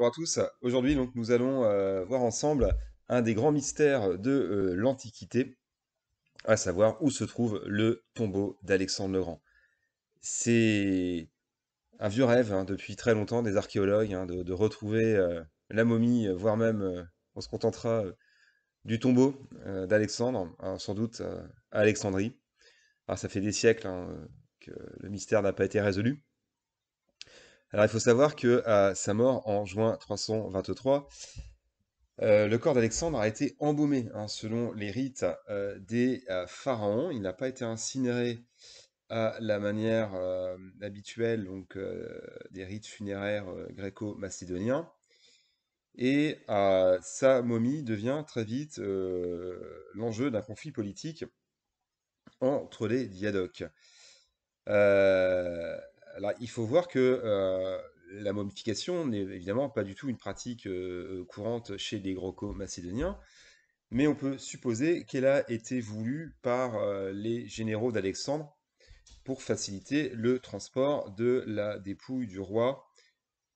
Bonjour à tous. Aujourd'hui, donc, nous allons euh, voir ensemble un des grands mystères de euh, l'Antiquité, à savoir où se trouve le tombeau d'Alexandre le Grand. C'est un vieux rêve hein, depuis très longtemps des archéologues hein, de, retrouver euh, la momie, voire même, on se contentera du tombeau d'Alexandre, hein, sans doute à Alexandrie. ça fait des siècles que le mystère n'a pas été résolu. Alors il faut savoir que à sa mort en juin 323, euh, le corps d'Alexandre a été embaumé hein, selon les rites euh, des euh, pharaons. Il n'a pas été incinéré à la manière habituelle donc, des rites funéraires gréco-macédoniens. Et sa momie devient très vite l'enjeu d'un conflit politique entre les diadoques il faut voir que euh, la momification n'est évidemment pas du tout une pratique euh, euh, courante chez les grocos macédoniens mais on peut supposer qu'elle a été voulue par les généraux d'Alexandre pour faciliter le transport de la dépouille du roi.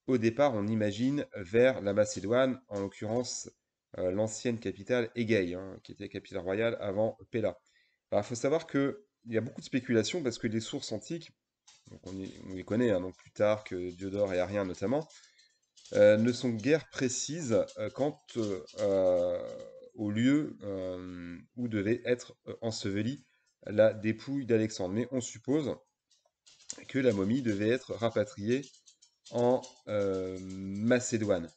Au départ, on imagine vers la Macédoine, en l'occurrence l'ancienne capitale Égaï, hein, qui était capitale royale avant Pella. Il faut savoir qu'il y a beaucoup de spéculations parce que les sources antiques on, les connaît, hein, plus tard que euh, Diodore et Arien notamment, euh, ne sont guère précises euh, quant au lieu où devait être ensevelie la dépouille d'Alexandre. Mais on suppose que la momie devait être rapatriée en Macédoine.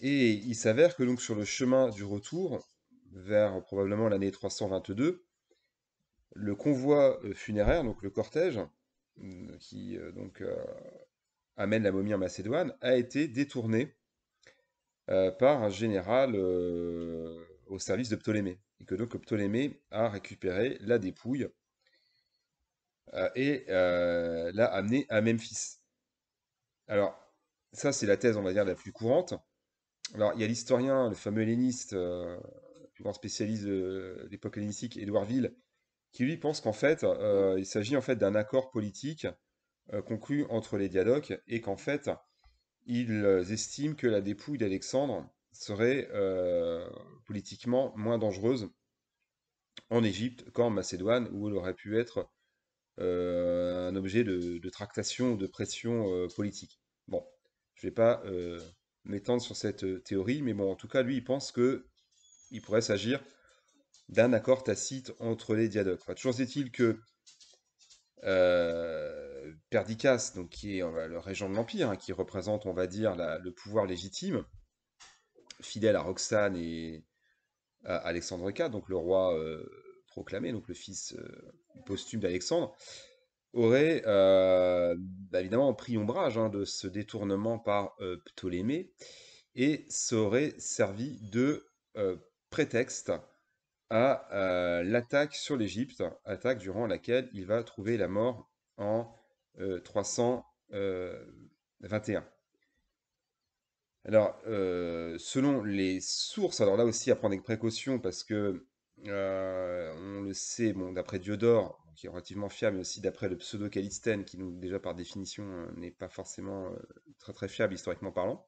Et il s'avère que donc sur le chemin du retour, vers probablement l'année 322, le convoi euh, funéraire, donc le cortège, euh, qui euh, donc amène la momie en Macédoine, a été détourné par un général au service de Ptolémée, et que donc Ptolémée a récupéré la dépouille et l'a amenée à Memphis. Alors, ça c'est la thèse, on va dire, la plus courante. Alors, il y a l'historien, le fameux helléniste, le plus grand spécialiste de l'époque hellénistique, Édouard Ville, qui lui pense qu'en fait, euh, il s'agit en fait d'un accord politique euh, conclu entre les dialogues et qu'en fait, il estime que la dépouille d'Alexandre serait euh, politiquement moins dangereuse en Égypte qu'en Macédoine, où elle aurait pu être un objet de, tractation ou de pression politique. Bon, je ne vais pas m'étendre sur cette théorie, mais bon, en tout cas, lui, il pense que il pourrait s'agir d'un accord tacite entre les diadoques. Enfin, toujours est-il que euh, Perdiccas, donc qui est euh, le régent de l'Empire, hein, qui représente, on va dire, le pouvoir légitime, fidèle à Roxane et Alexandre IV, donc le roi euh, proclamé, donc le fils posthume d'Alexandre, aurait bah, évidemment pris ombrage hein, de ce détournement par Ptolémée et ça aurait servi de prétexte à euh, l'attaque sur l'Égypte, attaque durant laquelle il va trouver la mort en 321. Euh, euh, alors, selon les sources, alors là aussi à prendre des précaution parce que on le sait, bon, d'après Diodore, qui est relativement fiable, mais aussi d'après le pseudo-Calistène, qui nous, déjà par définition n'est pas forcément très très fiable historiquement parlant.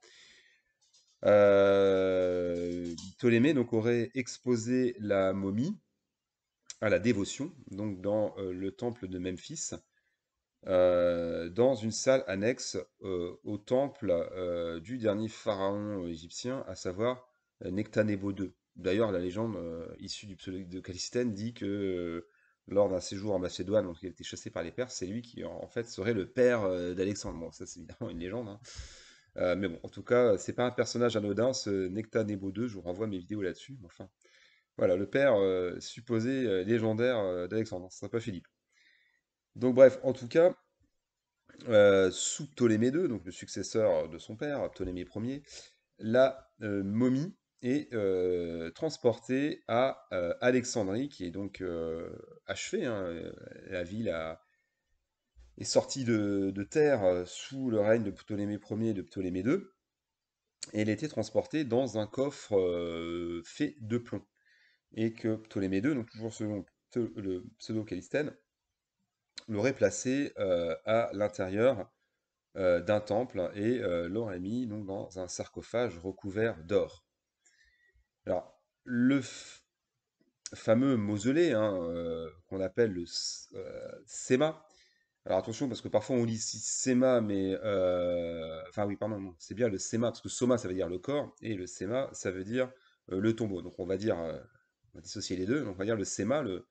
Euh, Ptolémée donc, aurait exposé la momie à la dévotion, donc dans euh, le temple de Memphis, euh, dans une salle annexe au temple du dernier pharaon égyptien, à savoir Nectanebo II. D'ailleurs, la légende issue du pseudo de Calistène dit que lors d'un séjour en Macédoine, donc il a été chassé par les Perses, c'est lui qui en fait serait le père d'Alexandre. Bon, ça c'est évidemment une légende. Hein. Euh, mais bon, en tout cas, c'est pas un personnage anodin, ce Necta II, je vous renvoie mes vidéos là-dessus. enfin, voilà, le père euh, supposé euh, légendaire d'Alexandre, ce n'est pas Philippe. Donc bref, en tout cas, sous Ptolémée II, donc le successeur de son père, Ptolémée Ier, la momie est transportée à Alexandrie, qui est donc achevée, hein, la ville à est sortie de, terre euh, sous le règne de Ptolémée Ier et de Ptolémée II, et elle était transportée dans un coffre euh, fait de plomb. Et que Ptolémée II, donc toujours selon le pseudo-Calistène, l'aurait placé euh, à l'intérieur d'un temple et l'aurait mis donc, dans un sarcophage recouvert d'or. Alors, le fameux mausolée hein, qu'on appelle le Sema, alors attention, parce que parfois on lit ici SEMA, mais... Euh, enfin oui, pardon, c'est bien le SEMA, parce que SOMA, ça veut dire le corps, et le SEMA, ça veut dire euh, le tombeau. Donc on va dire... Euh, on va dissocier les deux, donc on va dire le SEMA, le,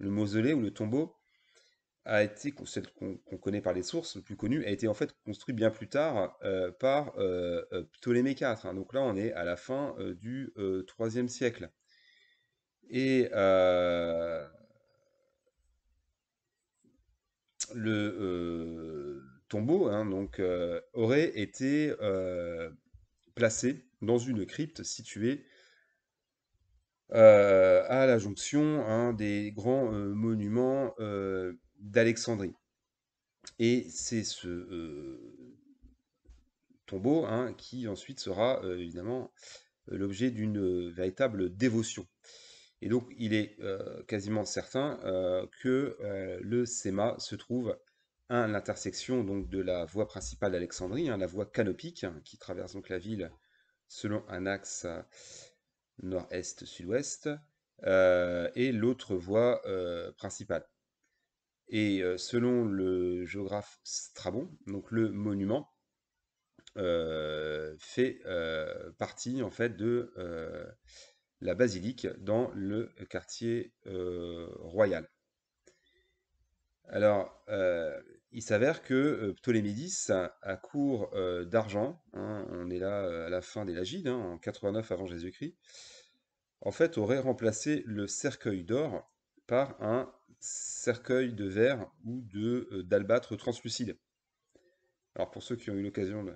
mausolée ou le tombeau, a été, celle qu'on connaît par les sources, le plus connu, a été en fait construit bien plus tard par Ptolémée IV. Hein. Donc là, on est à la fin du IIIe siècle. Et... Euh, le euh, tombeau hein, donc, euh, aurait été euh, placé dans une crypte située à la jonction hein, des grands monuments d'Alexandrie. Et c'est ce tombeau hein, qui ensuite sera évidemment l'objet d'une véritable dévotion. Et donc, il est euh, quasiment certain euh, que euh, le SEMA se trouve à l'intersection donc de la voie principale d'Alexandrie, hein, la voie canopique, hein, qui traverse donc la ville selon un axe nord-est-sud-ouest, et l'autre voie principale. Et selon le géographe Strabon, donc le monument fait partie en fait de la basilique dans le quartier euh, royal. Alors, euh, il s'avère que euh, Ptolémée à, court d'argent, hein, on est là à la fin des Lagides, hein, en 89 avant Jésus-Christ, en fait, aurait remplacé le cercueil d'or par un cercueil de verre ou de d'albâtre translucide. Alors, pour ceux qui ont eu l'occasion de,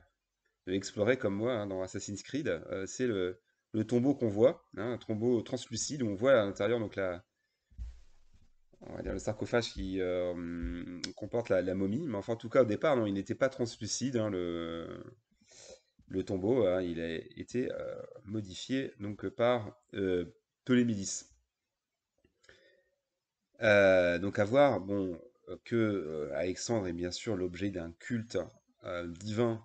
l'explorer comme moi hein, dans Assassin's Creed, c'est le, le tombeau qu'on voit, hein, un tombeau translucide où on voit à l'intérieur donc le sarcophage qui euh, comporte la, momie. Mais enfin, en tout cas, au départ, non, il n'était pas translucide. Hein, le, tombeau, hein, il a été euh, modifié donc par euh, euh, donc à voir, bon, que Alexandre est bien sûr l'objet d'un culte divin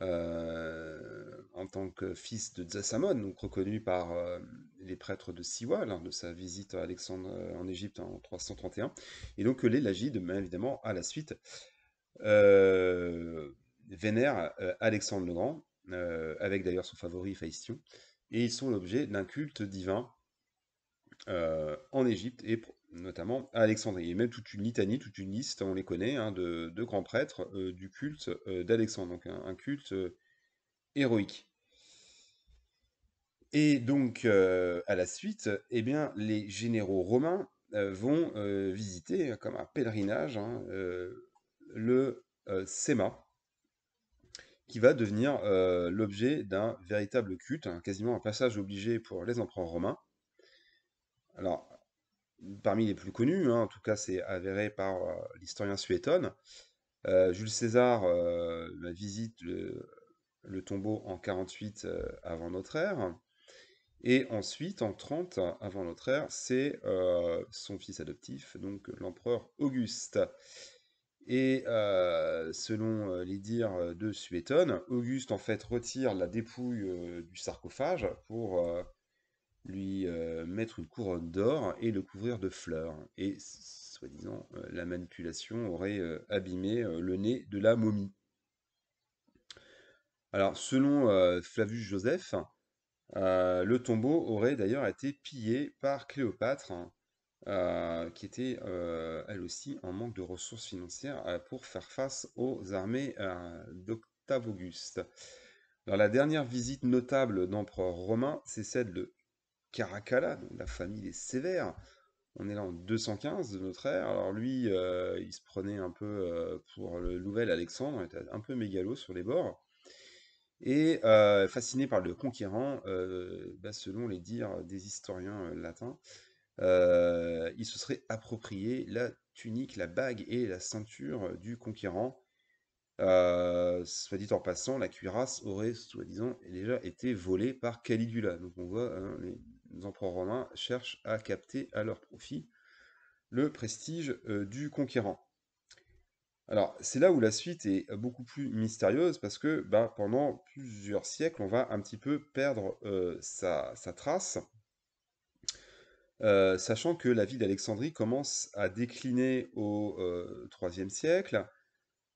euh, en tant que fils de Zassamon, donc reconnu par euh, les prêtres de Siwa lors hein, de sa visite à Alexandre euh, en Égypte en 331, et donc les Lagides, évidemment à la suite vénère Alexandre le Grand, avec d'ailleurs son favori Phaïstion, et ils sont l'objet d'un culte divin euh, en Égypte et notamment à Alexandrie. Et même toute une litanie, toute une liste, on les connaît, hein, de, grands prêtres euh, du culte euh, d'Alexandre, donc un, culte héroïque. Et donc, à la suite, eh bien, les généraux romains vont visiter, comme un pèlerinage, hein, le Sema, qui va devenir l'objet d'un véritable culte, hein, quasiment un passage obligé pour les empereurs romains alors, parmi les plus connus, hein, en tout cas c'est avéré par euh, l'historien Suétone, euh, Jules César euh, bah, visite le, le, tombeau en 48 avant notre ère, et ensuite en 30 avant notre ère, c'est son fils adoptif, donc l'empereur Auguste. Et selon les dires de Suétone, Auguste en fait retire la dépouille du sarcophage pour lui euh, mettre une couronne d'or et le couvrir de fleurs. Et, soi-disant, euh, la manipulation aurait euh, abîmé le nez de la momie. Alors, selon Flavius Joseph, le tombeau aurait d'ailleurs été pillé par Cléopâtre, qui était elle aussi en manque de ressources financières pour faire face aux armées d'Octave Auguste. Alors, la dernière visite notable d'empereur romain, c'est celle de Caracalla, la famille des Sévères. On est là en 215 de notre ère. Alors lui, euh, il se prenait un peu euh, pour le nouvel Alexandre, un peu mégalo sur les bords. Et euh, fasciné par le conquérant, bah, selon les dires des historiens latins, il se serait approprié la tunique, la bague et la ceinture du conquérant. soit dit en passant, la cuirasse aurait, soi-disant, déjà été volée par Caligula. Donc on voit hein, les empereurs romains cherchent à capter à leur profit le prestige euh, du conquérant. Alors, c'est là où la suite est beaucoup plus mystérieuse parce que ben, pendant plusieurs siècles, on va un petit peu perdre euh, sa, trace, euh, sachant que la vie d'Alexandrie commence à décliner au IIIe siècle.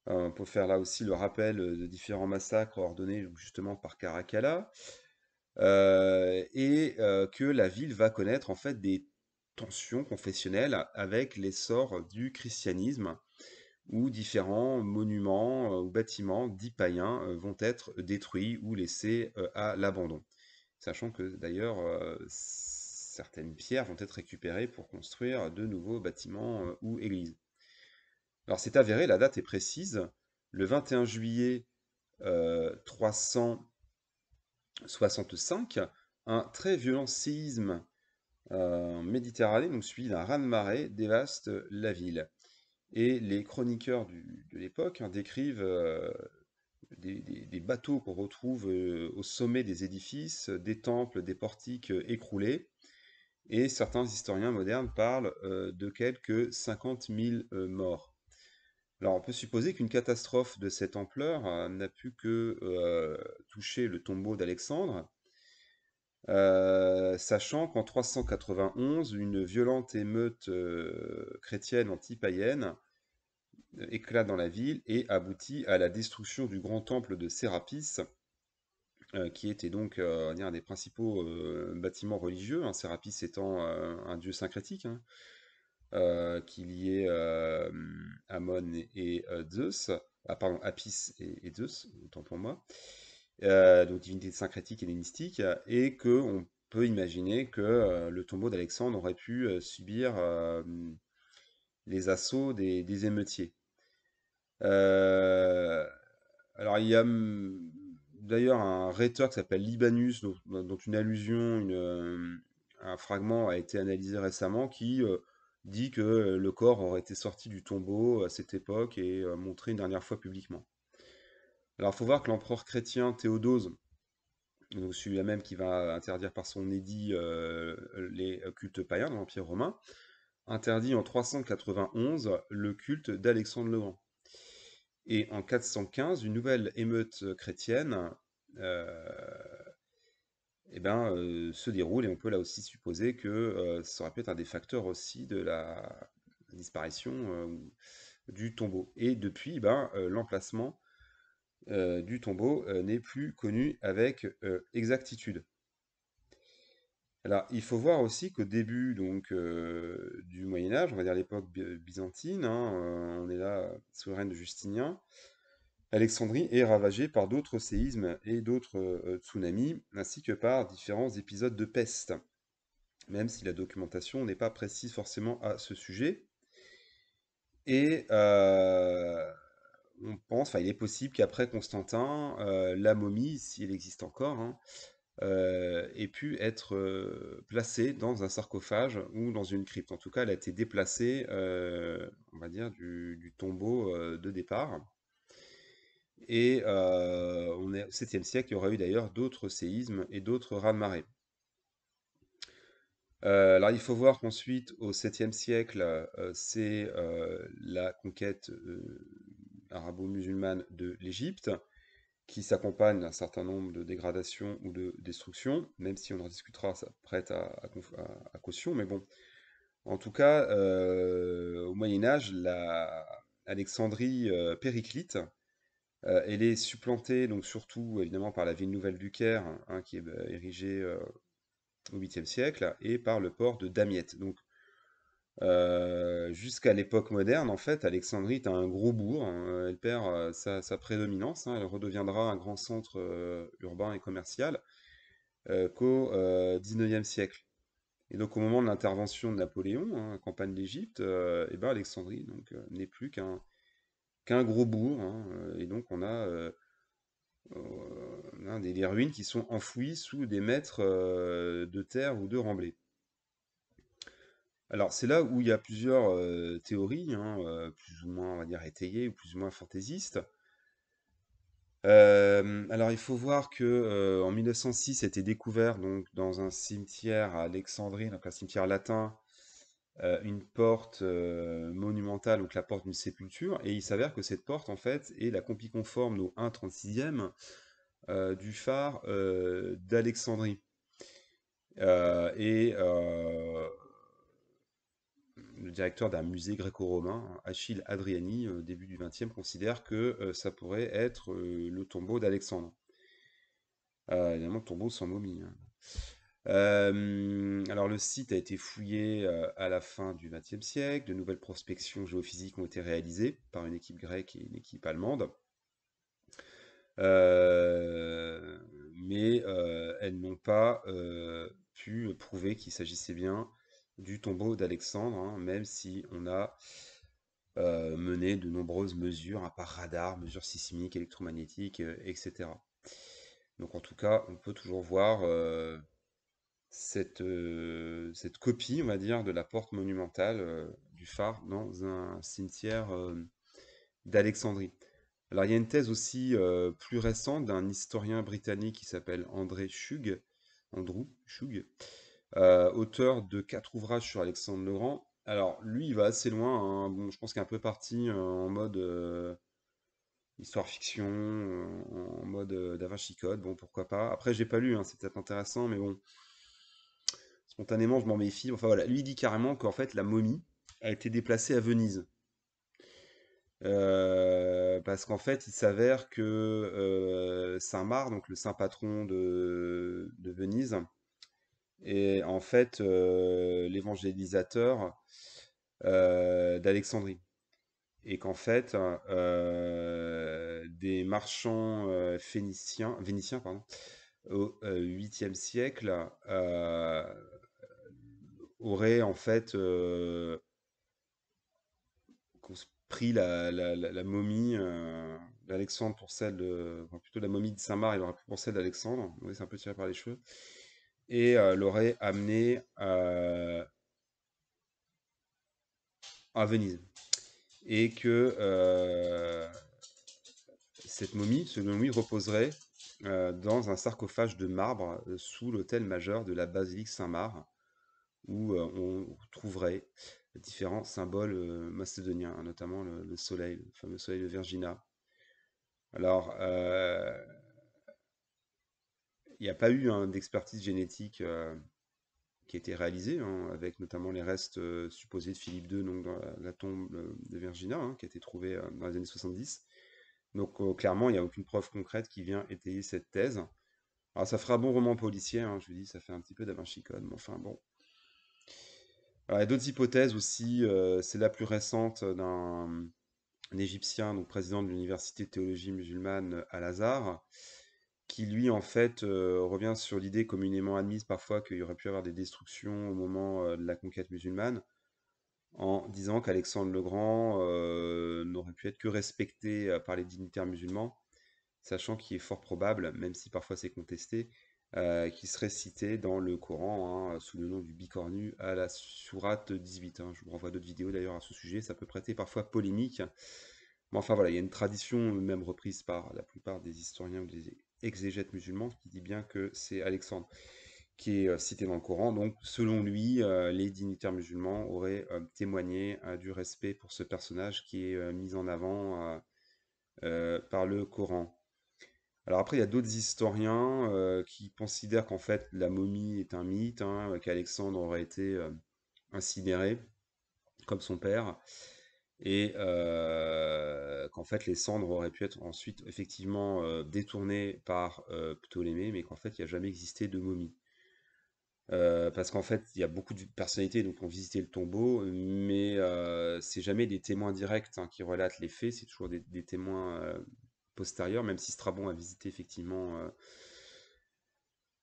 on peut faire là aussi le rappel de différents massacres ordonnés justement par Caracalla et que la ville va connaître en fait des tensions confessionnelles avec l'essor du christianisme, où différents monuments ou bâtiments dits païens vont être détruits ou laissés à l'abandon. Sachant que d'ailleurs, certaines pierres vont être récupérées pour construire de nouveaux bâtiments ou églises. Alors c'est avéré, la date est précise. Le 21 juillet 65, un très violent séisme euh, méditerranéen, donc suivi d'un raz-de-marée, dévaste la ville. Et les chroniqueurs de l'époque hein, décrivent euh, des, bateaux qu'on retrouve euh, au sommet des édifices, des temples, des portiques écroulés. Et certains historiens modernes parlent de quelques 50 000 morts. Alors, on peut supposer qu'une catastrophe de cette ampleur euh, n'a pu que euh, toucher le tombeau d'Alexandre, euh, sachant qu'en 391, une violente émeute chrétienne anti-païenne éclate dans la ville et aboutit à la destruction du grand temple de Sérapis, qui était donc un des principaux bâtiments religieux, hein, Sérapis étant un dieu syncrétique, hein. Euh, qu'il y ait euh, Amon et, euh, Zeus, ah pardon, Apis et, Zeus, autant pour moi, donc divinité syncrétique et hellénistique, et qu'on peut imaginer que le tombeau d'Alexandre aurait pu subir les assauts des, émeutiers. alors il y a d'ailleurs un rhéteur qui s'appelle Libanus, dont, une allusion, une, un fragment a été analysé récemment, qui dit que le corps aurait été sorti du tombeau à cette époque et montré une dernière fois publiquement. Alors il faut voir que l'empereur chrétien Théodose, celui-là même qui va interdire par son édit les cultes païens dans l'Empire romain, interdit en 391 le culte d'Alexandre le Grand. Et en 415, une nouvelle émeute chrétienne eh ben, euh, se déroule et on peut là aussi supposer que euh, ça aurait pu être un des facteurs aussi de la disparition euh, du tombeau. Et depuis, ben, l'emplacement du tombeau n'est plus connu avec exactitude. Alors, il faut voir aussi qu'au début donc, du Moyen Âge, on va dire l'époque byzantine, hein, on est là sous le règne de Justinien, Alexandrie est ravagée par d'autres séismes et d'autres euh, tsunamis, ainsi que par différents épisodes de peste, même si la documentation n'est pas précise forcément à ce sujet. Et euh, on pense, enfin, il est possible qu'après Constantin, euh, la momie, si elle existe encore, hein, ait pu être placée dans un sarcophage ou dans une crypte. En tout cas, elle a été déplacée, on va dire, du tombeau de départ. Et euh, on est au 7e siècle, il y aura eu d'ailleurs d'autres séismes et d'autres raz-de-marée. Euh, alors il faut voir qu'ensuite, au 7e siècle, euh, c'est la conquête arabo-musulmane de l'Égypte qui s'accompagne d'un certain nombre de dégradations ou de destructions, même si on en discutera, ça prête à, caution, mais bon. En tout cas, au Moyen Âge, la Alexandrie périclite, euh, elle est supplantée, donc surtout évidemment par la ville nouvelle du Caire, hein, qui est bah, érigée euh, au 8e siècle, et par le port de Damiette. Donc euh, jusqu'à l'époque moderne, en fait, Alexandrie est un gros bourg. Hein. elle perd sa, prédominance. Hein. elle redeviendra un grand centre urbain et commercial qu'au 19e siècle. Et donc au moment de l'intervention de Napoléon, campagne d'Égypte, eh ben Alexandrie donc n'est plus qu'un qu'un gros bourg. Hein, euh, et donc on a, euh, euh, des, ruines qui sont enfouies sous des mètres de terre ou de remblai. Alors c'est là où il y a plusieurs théories, hein, plus ou moins on va dire étayées ou plus ou moins fantaisistes. alors il faut voir que en 1906 était découvert donc dans un cimetière à Alexandrie, donc un cimetière latin, euh, une porte euh, monumentale, donc la porte d'une sépulture, et il s'avère que cette porte, en fait, est la compie conforme, au 1,36e, euh, du phare d'Alexandrie. et le directeur d'un musée gréco-romain, Achille Adriani, début du 20e, considère que ça pourrait être le tombeau d'Alexandre. évidemment, tombeau sans momie. Hein alors le site a été fouillé à la fin du XXe siècle, de nouvelles prospections géophysiques ont été réalisées par une équipe grecque et une équipe allemande, mais elles n'ont pas pu prouver qu'il s'agissait bien du tombeau d'Alexandre, hein, même si on a mené de nombreuses mesures, à part radar, mesures sismiques, électromagnétiques, etc. Donc en tout cas, on peut toujours voir cette, euh, cette copie, on va dire, de la porte monumentale euh, du phare dans un cimetière euh, d'Alexandrie. Alors il y a une thèse aussi plus récente d'un historien britannique qui s'appelle André Shug, Andrew Shug, auteur de quatre ouvrages sur Alexandre le Grand. Alors lui, il va assez loin, hein. bon, je pense qu'il est un peu parti en mode histoire-fiction, en mode d'Avachicote, bon pourquoi pas. Après j'ai pas lu, hein, c'est peut-être intéressant, mais bon, spontanément, je m'en méfie. Enfin voilà, lui dit carrément qu'en fait la momie a été déplacée à Venise. Euh, parce qu'en fait, il s'avère que euh, Saint Marc, donc le saint patron de, Venise, est en fait euh, l'évangélisateur d'Alexandrie. Et qu'en fait, des marchands phéniciens, vénitiens pardon, au 8e siècle aurait en fait euh, pris la, momie euh, d'Alexandre pour celle de. plutôt la momie de Saint-Marc, il aurait pris pour celle d'Alexandre. Oui, c'est un peu tiré par les cheveux. Et euh, l'aurait amené à Venise. Et que cette momie, selon lui reposerait dans un sarcophage de marbre sous l'autel majeur de la basilique Saint-Marc où euh, on trouverait différents symboles euh, macédoniens, hein, notamment le, soleil, le fameux soleil de Virginia. Alors, euh, il n'y a pas eu hein, d'expertise génétique qui a été réalisée, hein, avec notamment les restes supposés de Philippe II, donc dans la, tombe de Virginia, qui a été trouvée dans les années 70. Donc clairement, il n'y a aucune preuve concrète qui vient étayer cette thèse. Alors ça fera bon roman policier, je vous dis, ça fait un petit peu Da mais enfin bon il y a d'autres hypothèses aussi. Euh, c'est la plus récente d'un Égyptien, donc président de l'université de théologie musulmane à euh, Lazare, qui lui, en fait, euh, revient sur l'idée communément admise parfois qu'il y aurait pu y avoir des destructions au moment de la conquête musulmane, en disant qu'Alexandre le Grand n'aurait pu être que respecté par les dignitaires musulmans, sachant qu'il est fort probable, même si parfois c'est contesté, euh, qui serait cité dans le Coran hein, sous le nom du bicornu à la sourate 18. Hein. Je vous renvoie d'autres vidéos d'ailleurs à ce sujet, ça peut prêter parfois polémique. Mais enfin voilà, il y a une tradition même reprise par la plupart des historiens ou des exégètes musulmans qui dit bien que c'est Alexandre qui est euh, cité dans le Coran. Donc, selon lui, euh, les dignitaires musulmans auraient témoigné du respect pour ce personnage qui est mis en avant par le Coran. Alors après, il y a d'autres historiens euh, qui considèrent qu'en fait la momie est un mythe, hein, qu'Alexandre aurait été euh, incinéré comme son père, et euh, qu'en fait les cendres auraient pu être ensuite effectivement détournées par Ptolémée, mais qu'en fait il n'y a jamais existé de momie. parce qu'en fait, il y a beaucoup de personnalités qui ont visité le tombeau, mais c'est jamais des témoins directs hein, qui relatent les faits, c'est toujours des, des témoins postérieure, même si Strabon a visité effectivement euh,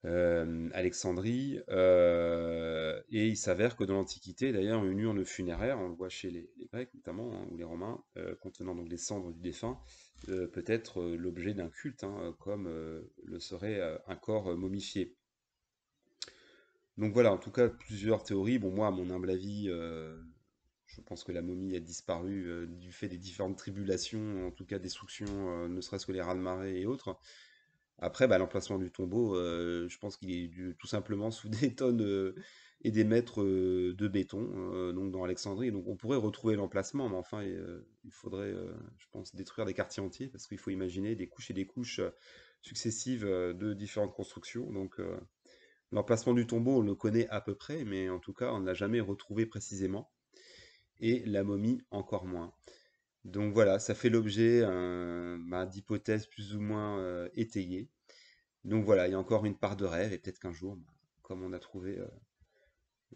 euh, Alexandrie. Euh, et il s'avère que dans l'Antiquité, d'ailleurs, une urne funéraire, on le voit chez les, Grecs notamment, hein, ou les Romains, contenant donc les cendres du défunt, peut être l'objet d'un culte, hein, comme le serait un corps momifié. Donc voilà, en tout cas, plusieurs théories. Bon, moi, à mon humble avis, je pense que la momie a disparu euh, du fait des différentes tribulations, en tout cas destructions, euh, ne serait-ce que les rats de marée et autres. Après, bah, l'emplacement du tombeau, euh, je pense qu'il est tout simplement sous des tonnes et des mètres de béton, donc dans Alexandrie. Donc on pourrait retrouver l'emplacement, mais enfin, il faudrait, je pense, détruire des quartiers entiers, parce qu'il faut imaginer des couches et des couches successives de différentes constructions. Donc l'emplacement du tombeau, on le connaît à peu près, mais en tout cas, on ne l'a jamais retrouvé précisément et la momie encore moins. Donc voilà, ça fait l'objet euh, bah, d'hypothèses plus ou moins euh, étayées. Donc voilà, il y a encore une part de rêve, et peut-être qu'un jour, bah, comme on a trouvé euh,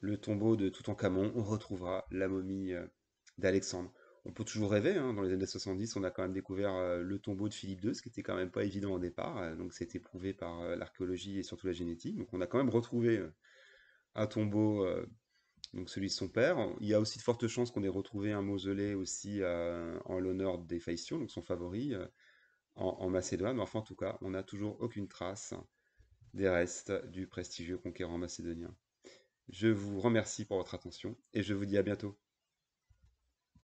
le tombeau de Toutankhamon, on retrouvera la momie d'Alexandre. On peut toujours rêver, hein, dans les années 70, on a quand même découvert le tombeau de Philippe II, ce qui était quand même pas évident au départ, donc c'était prouvé par l'archéologie et surtout la génétique. Donc on a quand même retrouvé un tombeau donc celui de son père. Il y a aussi de fortes chances qu'on ait retrouvé un mausolée aussi euh, en l'honneur des faillitions, donc son favori, euh, en, en, Macédoine. Mais enfin, en tout cas, on n'a toujours aucune trace des restes du prestigieux conquérant macédonien. Je vous remercie pour votre attention et je vous dis à bientôt.